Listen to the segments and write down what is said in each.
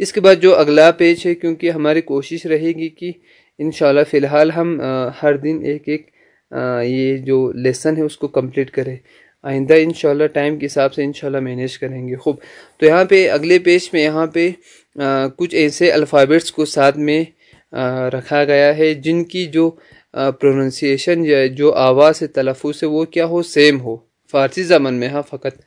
इसके बाद जो अगला पेज है क्योंकि हमारी कोशिश रहेगी कि इन फ़िलहाल हम आ, हर दिन एक एक आ, ये जो लेसन है उसको कंप्लीट करें आइंदा इन टाइम के हिसाब से इन मैनेज करेंगे खूब तो यहाँ पे अगले पेज में यहाँ पे आ, कुछ ऐसे अल्फ़ाबेट्स को साथ में आ, रखा गया है जिनकी जो प्रोनंसिएशन या जो आवाज़ है तलफ़ है वो क्या हो सेम हो फ़ारसी ज़मन में हाँ फ़कत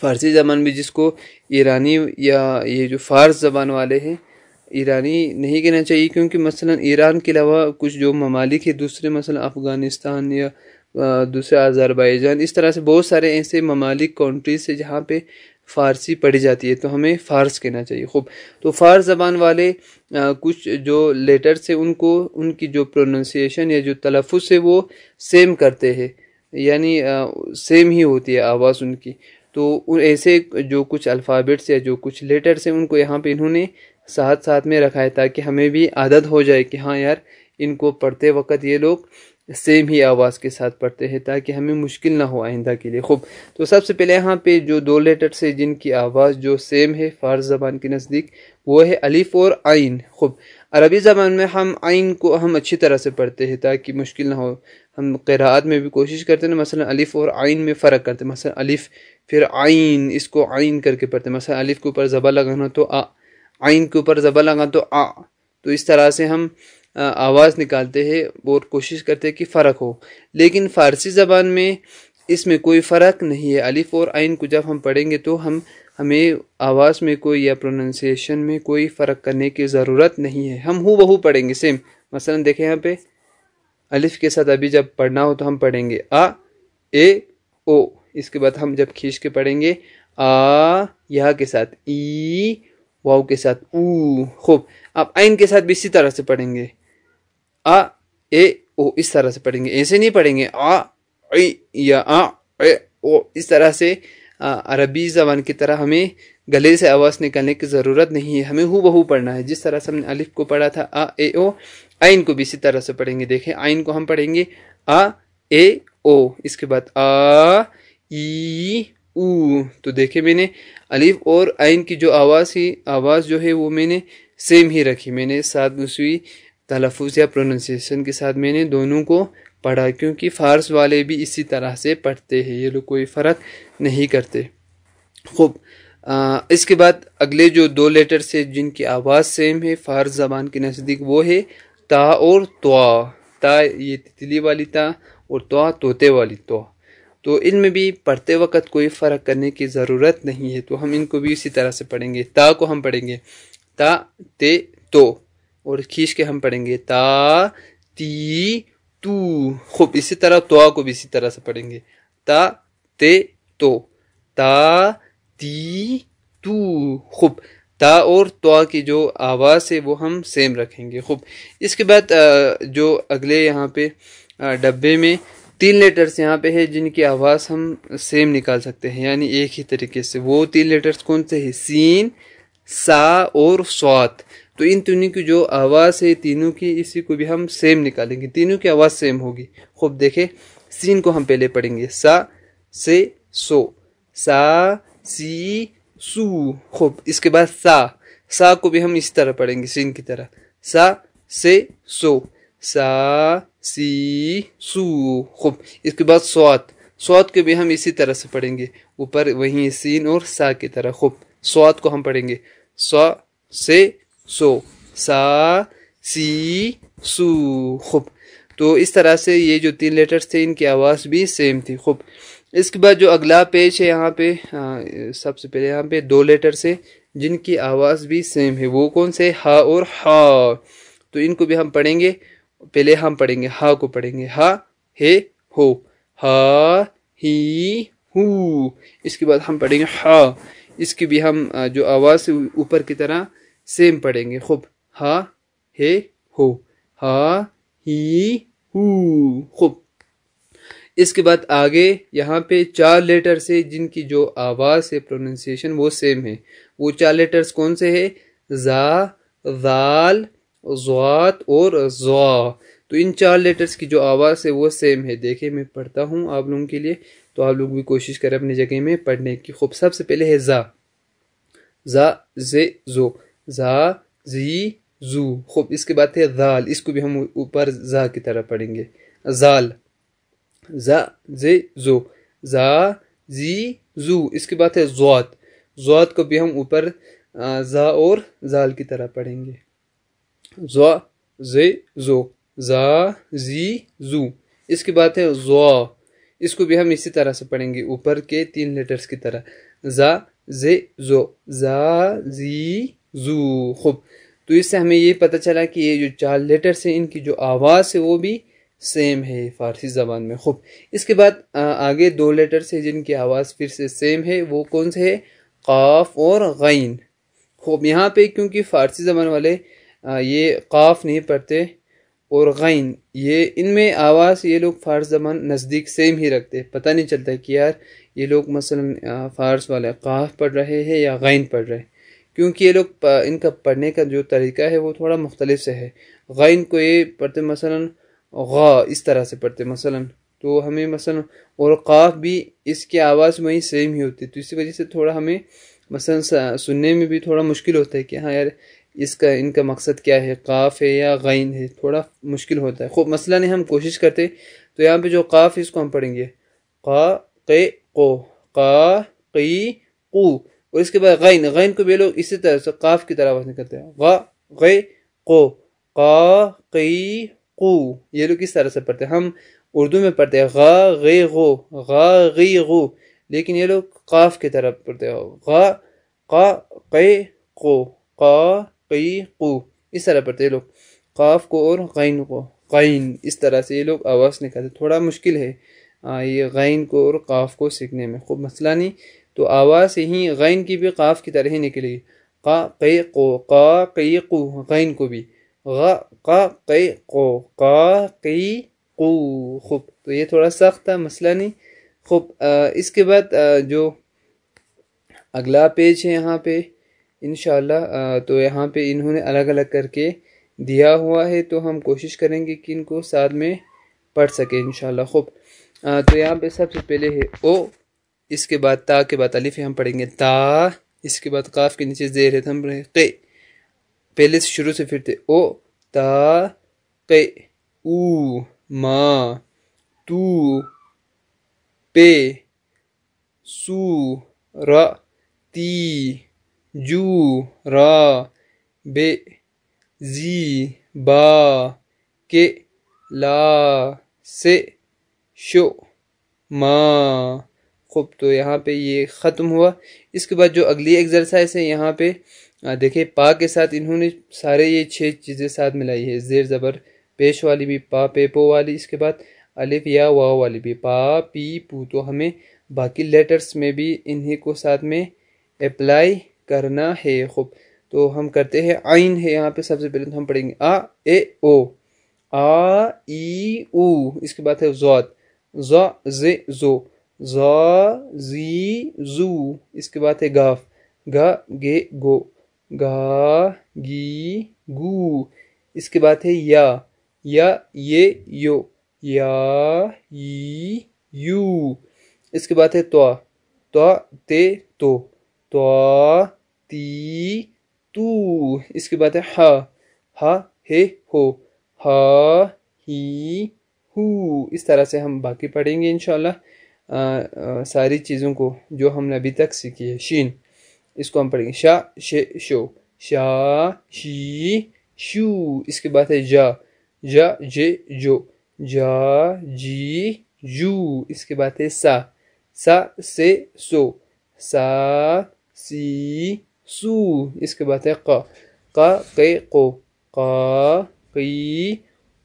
फ़ारसी ज़बान में जिसको ईरानी या ये जो फ़ारस ज़बान वाले हैं ईरानी नहीं कहना चाहिए क्योंकि मसलन ईरान के अलावा कुछ जो ममालिक है दूसरे मसलन अफ़गानिस्तान या दूसरे अज़रबैजान इस तरह से बहुत सारे ऐसे ममालिक कंट्रीज है जहाँ पे फ़ारसी पढ़ी जाती है तो हमें फ़ारस कहना चाहिए खूब तो फ़ारस ज़बान वाले आ, कुछ जो लेटर्स हैं उनको उनकी जो प्रोनंसिएशन या जो तलफ़ है वो सेम करते हैं यानी सेम ही होती है आवाज़ उनकी तो ऐसे जो कुछ अल्फ़ाबेट्स या जो कुछ लेटर्स हैं उनको यहाँ पे इन्होंने साथ साथ में रखा है ताकि हमें भी आदत हो जाए कि हाँ यार इनको पढ़ते वक्त ये लोग सेम ही आवाज़ के साथ पढ़ते हैं ताकि हमें मुश्किल ना हो आइंदा के लिए खूब तो सबसे पहले यहाँ पे जो दो लेटर्स है जिनकी आवाज़ जो सेम है फ़ारस ज़बान के नज़दीक वो है अलिफ़ और आइन खूब अरबी ज़बान में हम आइन को हम अच्छी तरह से पढ़ते हैं ताकि मुश्किल ना हो हम क़रात में भी कोशिश करते हैं मसलन अलिफ़ और आइन में फ़र्क करते हैं मसलन अलिफ़ फिर आइन इसको आइन करके पढ़ते हैं मसलन अलिफ़ के ऊपर ज़बा लगाना तो आ आइन के ऊपर ज़बा लगा तो आ तो इस तरह से हम आवाज़ निकालते हैं और कोशिश करते हैं कि फ़र्क हो लेकिन फ़ारसी ज़बान में इसमें कोई फ़र्क नहीं है अलिफ़ और आइन को जब हम पढ़ेंगे तो हम हमें आवाज़ में कोई या प्रोनाउंसिएशन में कोई फ़र्क करने की ज़रूरत नहीं है हम हूँ बहू पढ़ेंगे सेम मसलन देखें यहाँ पे अलिफ के साथ अभी जब पढ़ना हो तो हम पढ़ेंगे आ ए ओ इसके बाद हम जब खींच के पढ़ेंगे आ यह के साथ ई वाओ के साथ ऊ खूब आप आइन के साथ भी इसी तरह से पढ़ेंगे आ ए ओ इस तरह से पढ़ेंगे ऐसे नहीं पढ़ेंगे आ या आ ए ओ इस तरह से अरबी ज़बान की तरह हमें गले से आवाज़ निकालने की ज़रूरत नहीं है हमें हु बहू पढ़ना है जिस तरह से हमने अलिफ को पढ़ा था आ ए ओ आइन को भी इसी तरह से पढ़ेंगे देखें आइन को हम पढ़ेंगे आ ए ओ इसके बाद आ ई ऊ तो देखे मैंने अलिफ और आइन की जो आवाज़ ही आवाज़ जो है वो मैंने सेम ही रखी मैंने साथ दूसरी तलफ़ या प्रोनाउंसिएशन के साथ मैंने दोनों को पढ़ा क्योंकि फ़ारस वाले भी इसी तरह से पढ़ते हैं ये लोग कोई फ़र्क नहीं करते खूब इसके बाद अगले जो दो लेटर्स है जिनकी आवाज़ सेम है फ़ारस ज़बान के नज़दीक वो है ता और त्वा ता ये तितली वाली ता और त्वा तोते वाली तो तो इनमें भी पढ़ते वक्त कोई फ़र्क करने की ज़रूरत नहीं है तो हम इनको भी इसी तरह से पढ़ेंगे ता को हम पढ़ेंगे ता ते तो और खींच के हम पढ़ेंगे ता ती तू खूब इसी तरह तो को भी इसी तरह से पढ़ेंगे ता ते तो ता ती तू खूब ता और तो की जो आवाज़ है वो हम सेम रखेंगे खूब इसके बाद जो अगले यहाँ पे डब्बे में तीन लेटर्स यहाँ पे है जिनकी आवाज़ हम सेम निकाल सकते हैं यानी एक ही तरीके से वो तीन लेटर्स कौन से हैं सीन सा और स्वात तो इन तीनों की जो आवाज़ है तीनों की इसी को भी हम सेम निकालेंगे तीनों की आवाज़ सेम होगी खूब देखें सीन को हम पहले पढ़ेंगे सा से सो सा सी सू खूब इसके बाद सा सा को भी हम इस तरह पढ़ेंगे सीन की तरह सा से सो सा सी सू खूब इसके बाद स्वात स्वात को भी हम इसी तरह से पढ़ेंगे ऊपर वहीं सीन और सा की तरह खूब स्वात को हम पढ़ेंगे सा से सो सा सी सू खूब तो इस तरह से ये जो तीन लेटर्स थे इनकी आवाज़ भी सेम थी खूब इसके बाद जो अगला पेज है यहाँ पे सबसे पहले यहाँ पे दो लेटर से जिनकी आवाज़ भी सेम है वो कौन से हा और हा तो इनको भी हम पढ़ेंगे पहले हम पढ़ेंगे हा को पढ़ेंगे हा हे हो हा ही हु इसके बाद हम पढ़ेंगे हा इसकी भी हम जो आवाज़ ऊपर की तरह सेम पढ़ेंगे खूब हा हे हो हा ही हु खूब इसके बाद आगे यहाँ पे चार लेटर से जिनकी जो आवाज़ है प्रोनाउंसिएशन वो सेम है वो चार लेटर्स कौन से है जा जाल ज़ात और ज़ा तो इन चार लेटर्स की जो आवाज़ है वो सेम है देखिए मैं पढ़ता हूँ आप लोगों के लिए तो आप लोग भी कोशिश करें अपनी जगह में पढ़ने की खूब सबसे पहले है ज़ा ज़ा जे ज़ो ज़ा जी जू खूब इसके बाद है जाल इसको भी हम ऊपर जा की तरह पढ़ेंगे जाल जा जे जो जा जी जू इसके बाद है जौत जौत को भी हम ऊपर जा और जाल की तरह पढ़ेंगे जो जे जो जा जी जू इसके बाद है जो इसको भी हम इसी तरह से पढ़ेंगे ऊपर के तीन लेटर्स की तरह जा जे जो जा जी जू खुब तो इससे हमें ये पता चला कि ये जो चार लेटर्स हैं इनकी जो आवाज़ है वो भी सेम है फ़ारसी ज़बान में खुब इसके बाद आगे दो लेटर्स हैं जिनकी आवाज़ फिर से सेम है वो कौन से है काफ और गैन खूब यहाँ पे क्योंकि फ़ारसी ज़बान वाले ये काफ नहीं पढ़ते और गैन ये इनमें आवाज़ ये लोग फ़ारस ज़बान नज़दीक सेम ही रखते पता नहीं चलता कि यार ये लोग मसलन फ़ारस वाले काफ पढ़ रहे हैं या गैन पढ़ रहे हैं क्योंकि ये लोग इनका पढ़ने का जो तरीका है वो थोड़ा मुख्तलिफ से है गैन को ये पढ़ते मसलन गा इस तरह से पढ़ते मसलन तो हमें मसलन और काफ भी इसकी आवाज़ ही सेम ही होती है तो इसी वजह से थोड़ा हमें मसलन सुनने में भी थोड़ा मुश्किल होता है कि हाँ यार इसका इनका मकसद क्या है काफ है या गैन है थोड़ा मुश्किल होता है खूब मसला नहीं हम कोशिश करते तो यहाँ पे जो काफ है इसको हम पढ़ेंगे का के को का कई कू और इसके बाद गैन गैन को भी लोग इसी तरह से काफ की तरह आवाज़ निकलते हैं गा गे को का कई ये लोग किस तरह से पढ़ते हैं हम उर्दू में पढ़ते हैं गा गे गो गा गी गो लेकिन ये लोग काफ की तरह पढ़ते हो गा को कई को इस तरह पढ़ते लोग काफ को और गैन को गैन इस तरह से ये लोग आवाज़ निकालते थोड़ा मुश्किल है आ, ये गैन को और काफ को सीखने में खूब मसला नहीं तो आवाज़ यहीं गैन की भी काफ की तरह निकली का को का कई को गैन को भी गा का को का कई को खूब तो ये थोड़ा सख्त था मसला नहीं खूब इसके बाद जो अगला पेज है यहाँ पे इन तो यहाँ पे इन्होंने अलग अलग करके दिया हुआ है तो हम कोशिश करेंगे कि इनको साथ में पढ़ सके इन खूब तो यहाँ पे सबसे पहले है ओ इसके बाद ता के बाद अलिफ हम पढ़ेंगे ता इसके बाद काफ के नीचे जेर तो हम पढ़ेंगे पहले से शुरू से फिर थे ओ ता के ऊ मा तू पे सू रा ती जू रा बे जी बा के ला से शो मा खूब तो यहाँ पे ये ख़त्म हुआ इसके बाद जो अगली एक्सरसाइज है यहाँ पे देखिए पा के साथ इन्होंने सारे ये छः चीज़ें साथ मिलाई है ज़ेर ज़बर पेश वाली भी पा पेपो वाली इसके बाद अलिफ या वाह वाली भी पा पी पू तो हमें बाकी लेटर्स में भी इन्हीं को साथ में अप्लाई करना है खूब तो हम करते हैं आइन है यहाँ पर सबसे पहले तो हम पढ़ेंगे आ ए ओ आ ई ऊ इसके बाद है जोत जो जे जो जी जू इसके बाद है गाफ गा गे गो गा गी गू इसके बाद है या या ये यो या ई यू इसके बाद है त्वा त्वा ते तो त्वा ती तू इसके बाद है हा हा हे हो हा ही हू इस तरह से हम बाकी पढ़ेंगे इंशाल्लाह सारी चीज़ों को जो हमने अभी तक सीखी है शीन इसको हम पढ़ेंगे शा शे शो शा शी शू इसके बाद है जा जा जे जो जा जी जू इसके बाद है सा सा से सो सा सी सू इसके बाद है क क के को क की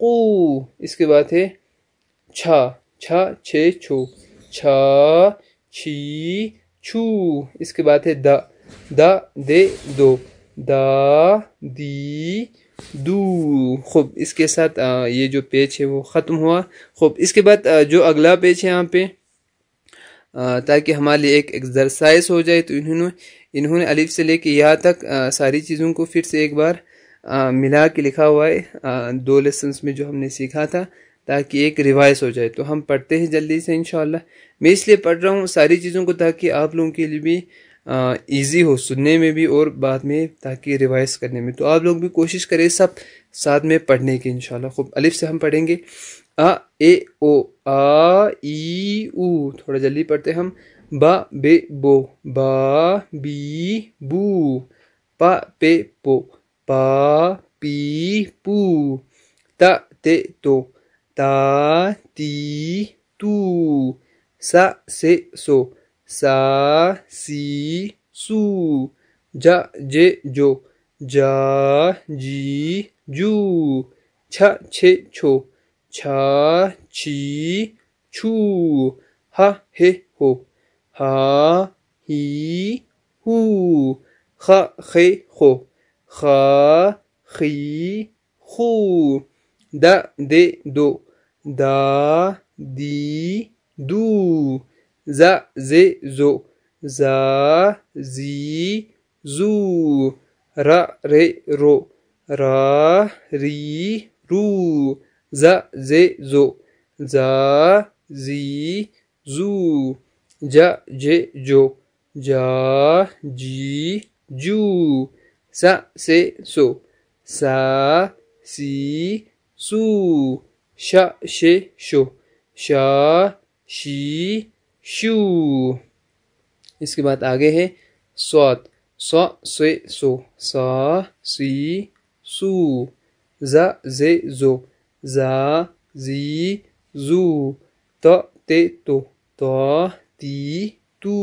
को इसके बाद है छा छा छे छो छ छी छू इसके बाद है द द दे दो द दी दू खूब इसके साथ ये जो पेज है वो ख़त्म हुआ खूब इसके बाद जो अगला पेज है यहाँ पे ताकि हमारे लिए एक एक्सरसाइज हो जाए तो इन्होंने इन्होंने अलिफ से लेके यहाँ तक सारी चीज़ों को फिर से एक बार मिला के लिखा हुआ है दो लेसन्स में जो हमने सीखा था ताकि एक रिवाइज हो जाए तो हम पढ़ते हैं जल्दी से इनशाला मैं इसलिए पढ़ रहा हूँ सारी चीज़ों को ताकि आप लोगों के लिए भी ईजी हो सुनने में भी और बाद में ताकि रिवाइज करने में तो आप लोग भी कोशिश करें सब साथ में पढ़ने की इनशाला खूब अलिफ से हम पढ़ेंगे आ ए ओ आ ई ऊ थोड़ा जल्दी पढ़ते हम बा बे बो बा बी बू पा पे पो पा पी पू त ते तो ta ti tu sa se so sa si su ja je jo ja ji ju cha che cho cha chi chu ha he ho ha hi hu kha khe ho kha khi khu da de do da di du za ze zo za zi zu ra re ro ra ri ru za ze zo za zi zu ja je jo ja ji ju sa se so sa si su Sha, she, shu Sha, shi shu इसके बाद आगे है स्वात स्व स्वे सो सा सी सु जा जे जो जा जी जू त ते तो त ती तू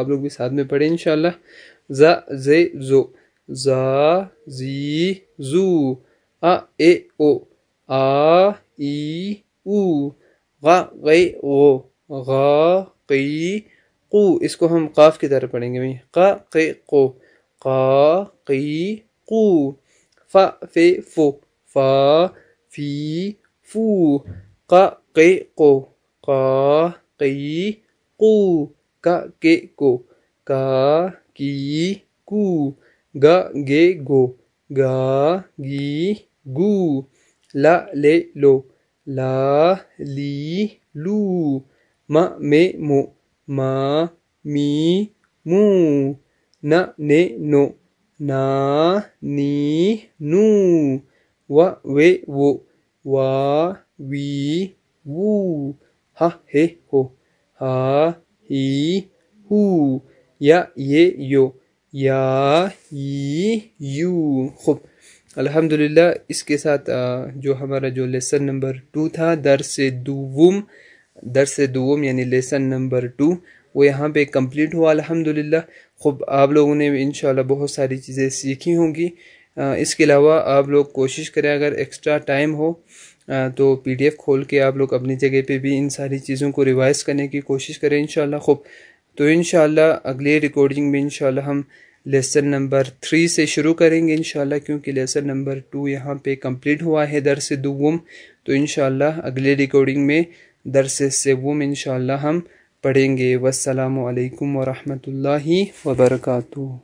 आप लोग भी साथ में पढ़े इनशाला जा जे जो जा जी जू अ ए ओ आ ई ऊ गई ओ गा कई इसको हम काफ की तरह पढ़ेंगे भाई का को का कई फे फो फा फी फू का को का कई के को का की कू गा गे गो गा गी गू la, le lo. La, li, lu Ma, me, mo. Ma, mi, mu Na, ne, no. Na, ni, nu Wa, we, wo. Wa, wi, wu Ha, he, ho. Ha, hi, hu Ya, ye, yo. Ya, yi, you. अल्हम्दुलिल्लाह इसके साथ जो हमारा जो lesson number two था दर्स दुवम से दुवम यानी lesson number two वो यहाँ पे कंप्लीट हुआ अल्हम्दुलिल्लाह खूब आप लोगों ने इन बहुत सारी चीज़ें सीखी होंगी इसके अलावा आप लोग कोशिश करें अगर एक्स्ट्रा टाइम हो तो पीडीएफ खोल के आप लोग अपनी जगह पे भी इन सारी चीज़ों को रिवाइज़ करने की कोशिश करें इन खूब तो इन अगले रिकॉर्डिंग में इन हम लेसन नंबर थ्री से शुरू करेंगे इन क्योंकि लेसन नंबर टू यहाँ पे कंप्लीट हुआ है दर से दुम तो इन अगले रिकॉर्डिंग में दर से वम इन हम पढ़ेंगे वसलम वरहमल वर्का